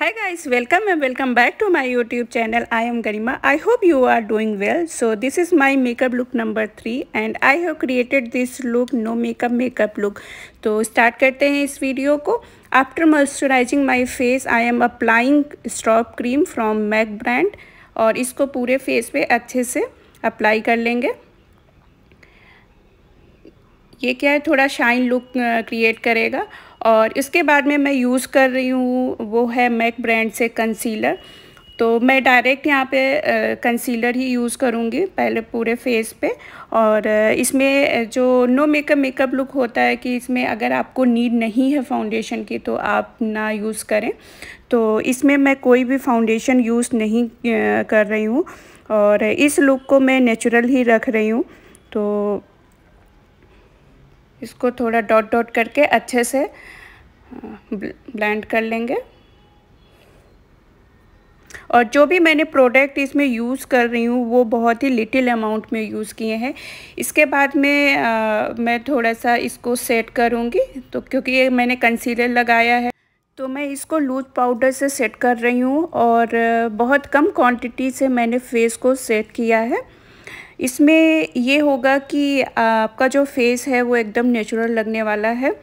high guys welcome and welcome back to my YouTube channel I am Garima I hope you are doing well so this is my makeup look number three and I have created this look no makeup makeup look तो start करते हैं इस video को after moisturizing my face I am applying strobe cream from MAC brand और इसको पूरे face पे अच्छे से अप्लाई कर लेंगे ये क्या है थोड़ा शाइन लुक क्रिएट करेगा और इसके बाद में मैं यूज़ कर रही हूँ वो है मैक ब्रांड से कंसीलर तो मैं डायरेक्ट यहाँ पे कंसीलर ही यूज़ करूँगी पहले पूरे फेस पे और इसमें जो नो मेकअप मेकअप लुक होता है कि इसमें अगर आपको नीड नहीं है फाउंडेशन की तो आप ना यूज़ करें तो इसमें मैं कोई भी फाउंडेशन यूज़ नहीं कर रही हूँ और इस लुक को मैं नेचुरल ही रख रही हूँ तो इसको थोड़ा डॉट डॉट करके अच्छे से ब्लेंड कर लेंगे और जो भी मैंने प्रोडक्ट इसमें यूज़ कर रही हूँ वो बहुत ही लिटिल अमाउंट में यूज़ किए हैं इसके बाद में आ, मैं थोड़ा सा इसको सेट करूँगी तो क्योंकि ये मैंने कंसीलर लगाया है तो मैं इसको लूज पाउडर से सेट कर रही हूँ और बहुत कम क्वांटिटी से मैंने फेस को सेट किया है इसमें ये होगा कि आपका जो फेस है वो एकदम नेचुरल लगने वाला है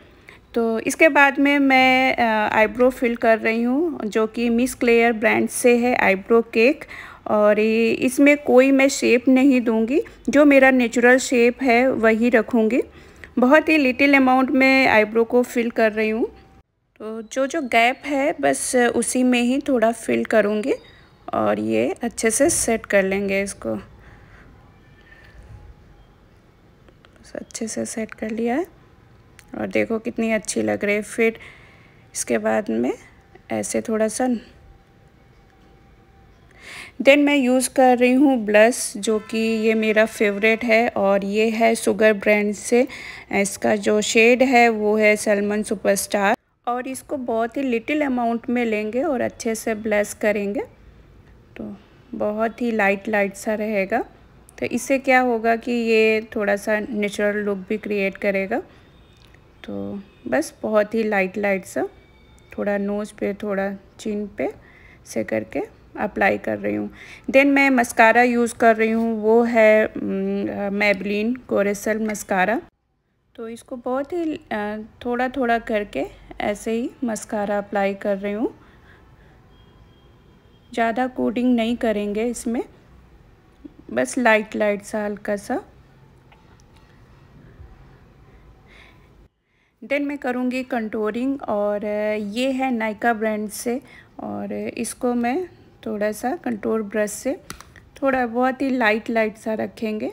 तो इसके बाद में मैं आईब्रो फिल कर रही हूँ जो कि मिस क्लेयर ब्रांड से है आईब्रो केक और ये इसमें कोई मैं शेप नहीं दूंगी जो मेरा नेचुरल शेप है वही रखूँगी बहुत ही लिटिल अमाउंट में आईब्रो को फिल कर रही हूँ तो जो जो गैप है बस उसी में ही थोड़ा फिल करूँगी और ये अच्छे से सेट कर लेंगे इसको तो अच्छे से सेट कर लिया है और देखो कितनी अच्छी लग रही है फिर इसके बाद में ऐसे थोड़ा सा देन मैं यूज़ कर रही हूँ ब्लस जो कि ये मेरा फेवरेट है और ये है सुगर ब्रांड से इसका जो शेड है वो है सलमन सुपरस्टार और इसको बहुत ही लिटिल अमाउंट में लेंगे और अच्छे से ब्लस करेंगे तो बहुत ही लाइट लाइट सा रहेगा तो इससे क्या होगा कि ये थोड़ा सा नेचुरल लुक भी क्रिएट करेगा तो बस बहुत ही लाइट लाइट सा थोड़ा नोज़ पे थोड़ा चिन पे से करके अप्लाई कर रही हूँ देन मैं मस्कारा यूज़ कर रही हूँ वो है मेबलिन कोरेसल मस्कारा तो इसको बहुत ही थोड़ा थोड़ा करके ऐसे ही मस्कारा अप्लाई कर रही हूँ ज़्यादा कोटिंग नहीं करेंगे इसमें बस लाइट लाइट सा हल्का सा देन मैं करूँगी कंटोरिंग और ये है नाइका ब्रांड से और इसको मैं थोड़ा सा कंटोर ब्रश से थोड़ा बहुत ही लाइट लाइट सा रखेंगे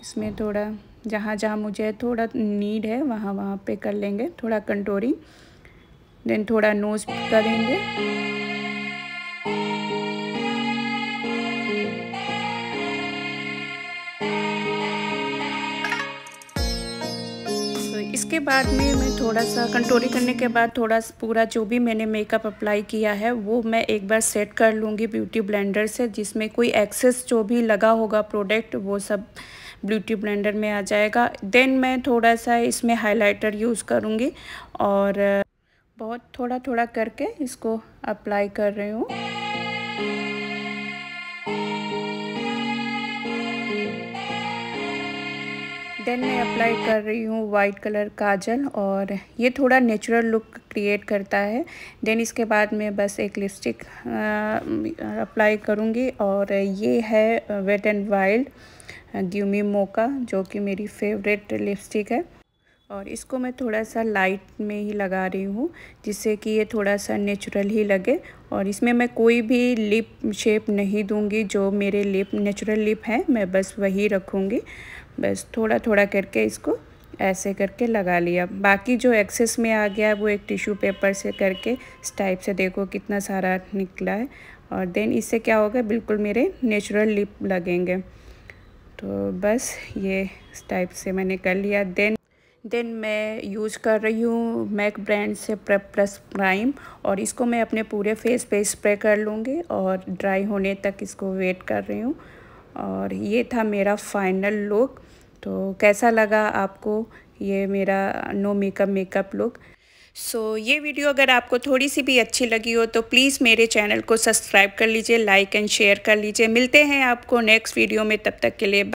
इसमें थोड़ा जहाँ जहाँ मुझे थोड़ा नीड है वहाँ वहाँ पे कर लेंगे थोड़ा कंटोरिंग देन थोड़ा नोज करेंगे उसके बाद में मैं थोड़ा सा कंटोरी करने के बाद थोड़ा पूरा जो भी मैंने मेकअप अप्लाई किया है वो मैं एक बार सेट कर लूँगी ब्यूटी ब्लेंडर से जिसमें कोई एक्सेस जो भी लगा होगा प्रोडक्ट वो सब ब्यूटी ब्लेंडर में आ जाएगा देन मैं थोड़ा सा इसमें हाईलाइटर यूज़ करूँगी और बहुत थोड़ा थोड़ा करके इसको अप्लाई कर रही हूँ देन मैं अप्लाई कर रही हूँ वाइट कलर काजल और ये थोड़ा नेचुरल लुक क्रिएट करता है देन इसके बाद मैं बस एक लिपस्टिक अप्लाई करूँगी और ये है wet and wild gummy mocha जो कि मेरी फेवरेट लिपस्टिक है और इसको मैं थोड़ा सा लाइट में ही लगा रही हूँ जिससे कि ये थोड़ा सा नेचुरल ही लगे और इसमें मैं कोई भी लिप शेप नहीं दूंगी जो मेरे लिप नेचुरल लिप है मैं बस वही रखूँगी बस थोड़ा थोड़ा करके इसको ऐसे करके लगा लिया बाकी जो एक्सेस में आ गया वो एक टिश्यू पेपर से करके इस टाइप से देखो कितना सारा निकला है और देन इससे क्या होगा बिल्कुल मेरे नेचुरल लिप लगेंगे तो बस ये इस टाइप से मैंने कर लिया देन देन मैं यूज कर रही हूँ मैक ब्रांड से प्लस प्राइम और इसको मैं अपने पूरे फेस पे स्प्रे कर लूँगी और ड्राई होने तक इसको वेट कर रही हूँ और ये था मेरा फाइनल लुक तो कैसा लगा आपको ये मेरा no makeup makeup look so ये वीडियो अगर आपको थोड़ी सी भी अच्छी लगी हो तो प्लीज़ मेरे चैनल को सब्सक्राइब कर लीजिए लाइक एंड शेयर कर लीजिए मिलते हैं आपको नेक्स्ट वीडियो में तब तक के लिए